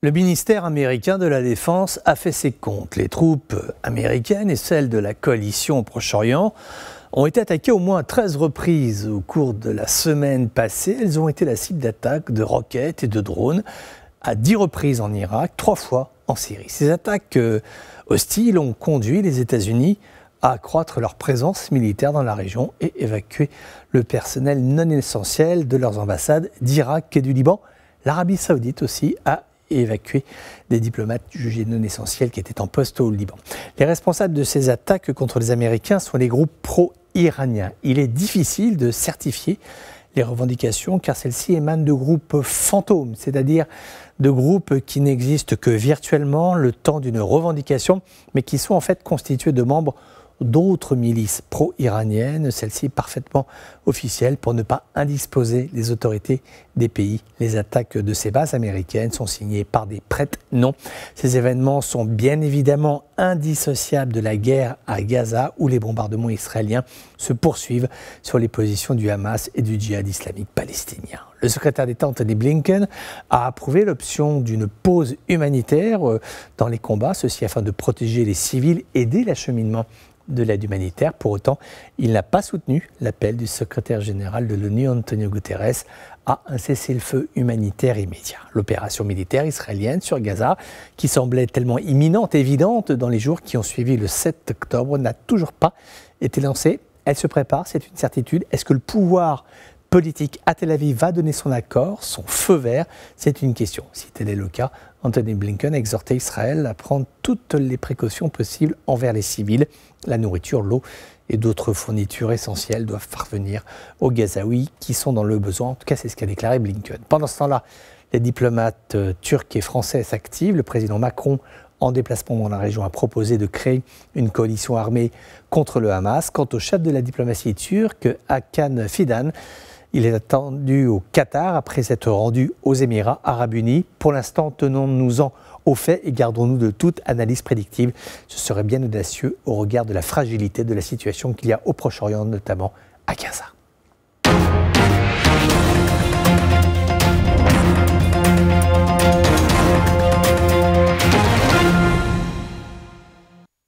Le ministère américain de la Défense a fait ses comptes. Les troupes américaines et celles de la coalition au Proche-Orient ont été attaquées au moins 13 reprises au cours de la semaine passée. Elles ont été la cible d'attaques de roquettes et de drones à 10 reprises en Irak, 3 fois en Syrie. Ces attaques euh, hostiles ont conduit les États-Unis à accroître leur présence militaire dans la région et évacuer le personnel non essentiel de leurs ambassades d'Irak et du Liban. L'Arabie saoudite aussi a et évacuer des diplomates jugés non essentiels qui étaient en poste au Liban. Les responsables de ces attaques contre les Américains sont les groupes pro-iraniens. Il est difficile de certifier les revendications car celles-ci émanent de groupes fantômes, c'est-à-dire de groupes qui n'existent que virtuellement le temps d'une revendication, mais qui sont en fait constitués de membres d'autres milices pro-iraniennes, celle-ci parfaitement officielle pour ne pas indisposer les autorités des pays. Les attaques de ces bases américaines sont signées par des prêtres non. Ces événements sont bien évidemment indissociables de la guerre à Gaza où les bombardements israéliens se poursuivent sur les positions du Hamas et du djihad islamique palestinien. Le secrétaire d'État Anthony Blinken a approuvé l'option d'une pause humanitaire euh, dans les combats, ceci afin de protéger les civils, et aider l'acheminement de l'aide humanitaire. Pour autant, il n'a pas soutenu l'appel du secrétaire général de l'ONU, Antonio Guterres, à un cessez-le-feu humanitaire immédiat. L'opération militaire israélienne sur Gaza, qui semblait tellement imminente, évidente dans les jours qui ont suivi le 7 octobre, n'a toujours pas été lancée. Elle se prépare, c'est une certitude. Est-ce que le pouvoir politique à Tel Aviv va donner son accord, son feu vert C'est une question. Si tel est le cas, Anthony Blinken a exhorté Israël à prendre toutes les précautions possibles envers les civils. La nourriture, l'eau et d'autres fournitures essentielles doivent parvenir aux Gazaouis qui sont dans le besoin. En tout cas, c'est ce qu'a déclaré Blinken. Pendant ce temps-là, les diplomates euh, turcs et français s'activent. Le président Macron en déplacement dans la région a proposé de créer une coalition armée contre le Hamas. Quant au chef de la diplomatie turque, Hakan Fidan, il est attendu au Qatar après s'être rendu aux Émirats arabes unis. Pour l'instant, tenons-nous-en aux faits et gardons-nous de toute analyse prédictive. Ce serait bien audacieux au regard de la fragilité de la situation qu'il y a au Proche-Orient, notamment à Gaza.